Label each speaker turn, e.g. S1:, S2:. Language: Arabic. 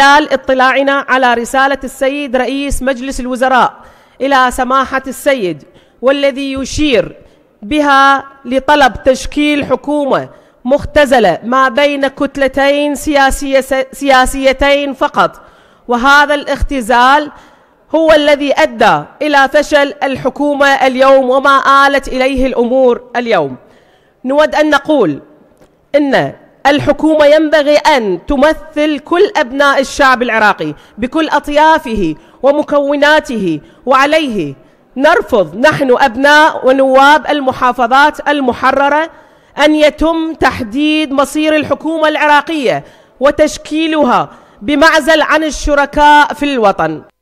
S1: خلال اطلاعنا على رسالة السيد رئيس مجلس الوزراء إلى سماحة السيد والذي يشير بها لطلب تشكيل حكومة مختزلة ما بين كتلتين سياسية سياسيتين فقط وهذا الاختزال هو الذي أدى إلى فشل الحكومة اليوم وما آلت إليه الأمور اليوم نود أن نقول إن الحكومة ينبغي أن تمثل كل أبناء الشعب العراقي بكل أطيافه ومكوناته وعليه نرفض نحن أبناء ونواب المحافظات المحررة أن يتم تحديد مصير الحكومة العراقية وتشكيلها بمعزل عن الشركاء في الوطن